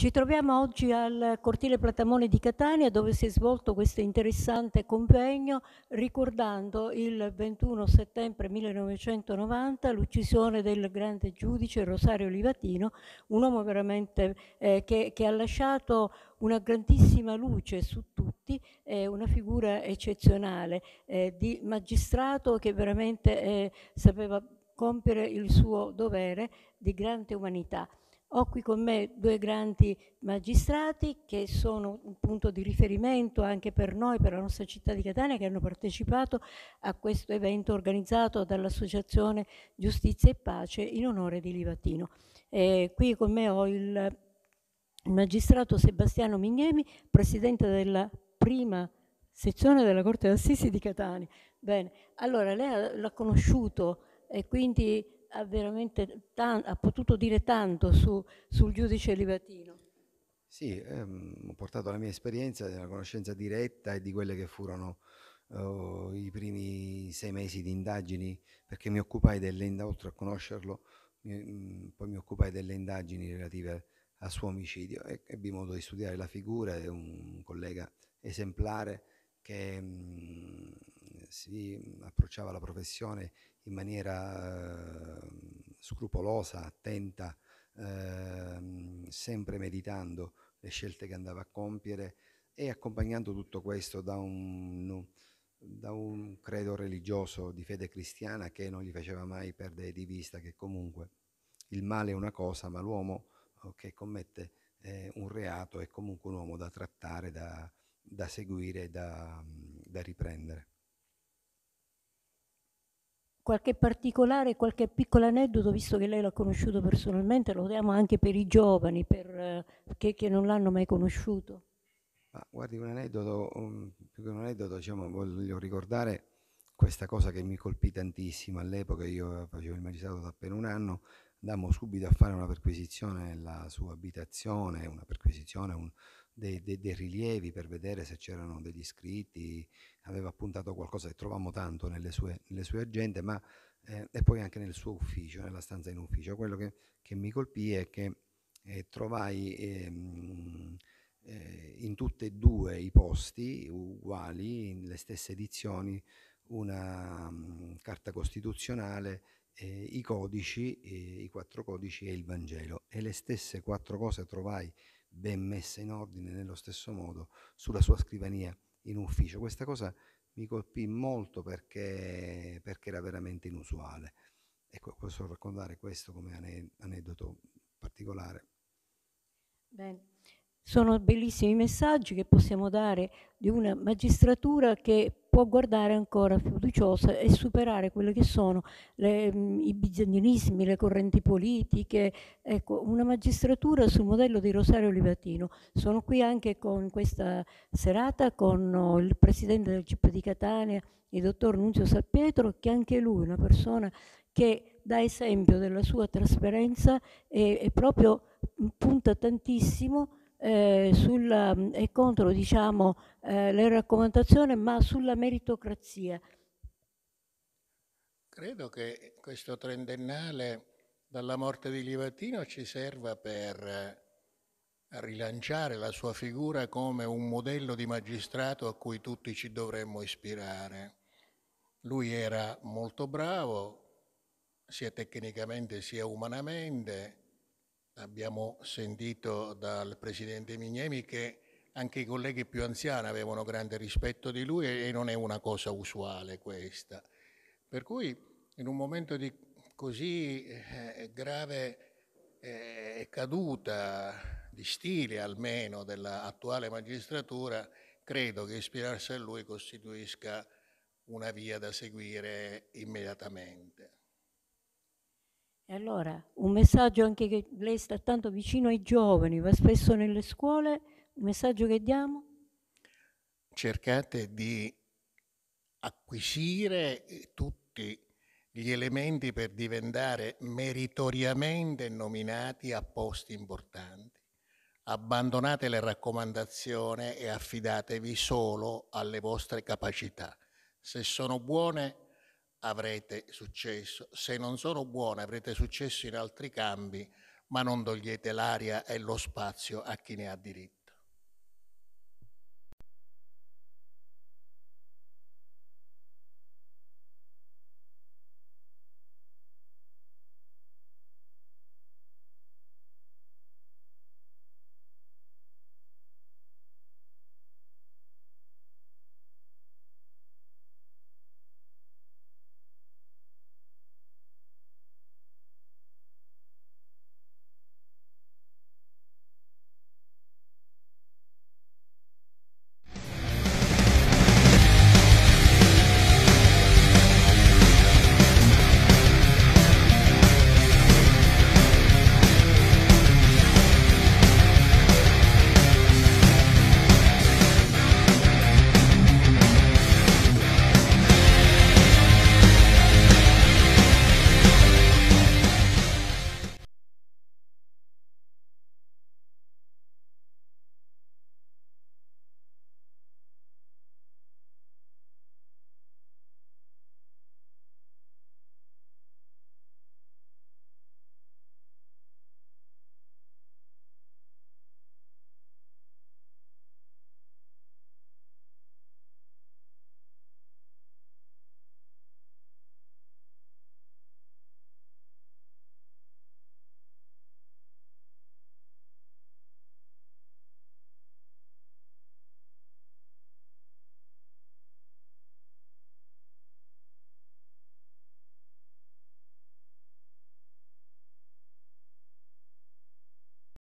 Ci troviamo oggi al Cortile Platamone di Catania dove si è svolto questo interessante convegno ricordando il 21 settembre 1990 l'uccisione del grande giudice Rosario Livatino, un uomo veramente eh, che, che ha lasciato una grandissima luce su tutti, eh, una figura eccezionale eh, di magistrato che veramente eh, sapeva compiere il suo dovere di grande umanità. Ho qui con me due grandi magistrati che sono un punto di riferimento anche per noi, per la nostra città di Catania, che hanno partecipato a questo evento organizzato dall'Associazione Giustizia e Pace in onore di Livatino. Eh, qui con me ho il magistrato Sebastiano Mignemi, presidente della prima sezione della Corte d'Assisi di Catania. Bene, allora lei l'ha conosciuto e quindi ha veramente ha potuto dire tanto su, sul giudice Livatino. Sì, ehm, ho portato la mia esperienza della conoscenza diretta e di quelle che furono eh, i primi sei mesi di indagini, perché mi occupai delle, oltre a conoscerlo, mi, mm, poi mi occupai delle indagini relative al suo omicidio e ebbi modo di studiare la figura, è un collega esemplare che mh, mm, si approcciava alla professione in maniera eh, scrupolosa, attenta, eh, sempre meditando le scelte che andava a compiere e accompagnando tutto questo da un, da un credo religioso di fede cristiana che non gli faceva mai perdere di vista che comunque il male è una cosa, ma l'uomo eh, che commette eh, un reato è comunque un uomo da trattare, da, da seguire, da, da riprendere qualche particolare, qualche piccolo aneddoto, visto che lei l'ha conosciuto personalmente, lo diamo anche per i giovani, per, eh, che, che non l'hanno mai conosciuto. Ah, guardi, un aneddoto, un, più che un aneddoto, diciamo, voglio ricordare questa cosa che mi colpì tantissimo. All'epoca io facevo il magistrato da appena un anno, andammo subito a fare una perquisizione nella sua abitazione, una perquisizione, un dei, dei, dei, rilievi per vedere se c'erano degli scritti, aveva appuntato qualcosa che trovavamo tanto nelle sue, nelle sue agende, ma eh, e poi anche nel suo ufficio, nella stanza in ufficio. Quello che, che mi colpì è che eh, trovai ehm, eh, in tutti e due i posti uguali, nelle stesse edizioni, una mh, mm, carta costituzionale eh, i codici, eh, i quattro codici e il Vangelo. E le stesse quattro cose trovai ben messa in ordine nello stesso modo sulla sua scrivania in ufficio. Questa cosa mi colpì molto perché, perché era veramente inusuale. Ecco, posso raccontare questo come aneddoto particolare. Bene. Sono bellissimi messaggi che possiamo dare di una magistratura che può guardare ancora fiduciosa e superare quelle che sono le, mm, i bizantinismi, le correnti politiche, ecco, una magistratura sul modello di Rosario Olivatino. Sono qui anche con questa serata con oh, il presidente del CIP di Catania, il dottor Nunzio Sappietro, che anche lui è una persona che dà esempio della sua trasparenza e, e proprio mm, punta tantissimo eh, sulla, e eh, contro diciamo, eh, le raccomandazioni, ma sulla meritocrazia. Credo che questo trentennale dalla morte di Livatino ci serva per eh, rilanciare la sua figura come un modello di magistrato a cui tutti ci dovremmo ispirare. Lui era molto bravo, sia tecnicamente sia umanamente, Abbiamo sentito dal Presidente Mignemi che anche i colleghi più anziani avevano grande rispetto di lui e non è una cosa usuale questa. Per cui in un momento di così eh, grave eh, caduta di stile almeno dell'attuale magistratura, credo che ispirarsi a lui costituisca una via da seguire immediatamente. E allora un messaggio anche che lei sta tanto vicino ai giovani, va spesso nelle scuole, un messaggio che diamo? Cercate di acquisire eh, tutti gli elementi per diventare meritoriamente nominati a posti importanti. Abbandonate le raccomandazioni e affidatevi solo alle vostre capacità. Se sono buone avrete successo. Se non sono buone avrete successo in altri campi, ma non togliete l'aria e lo spazio a chi ne ha diritto.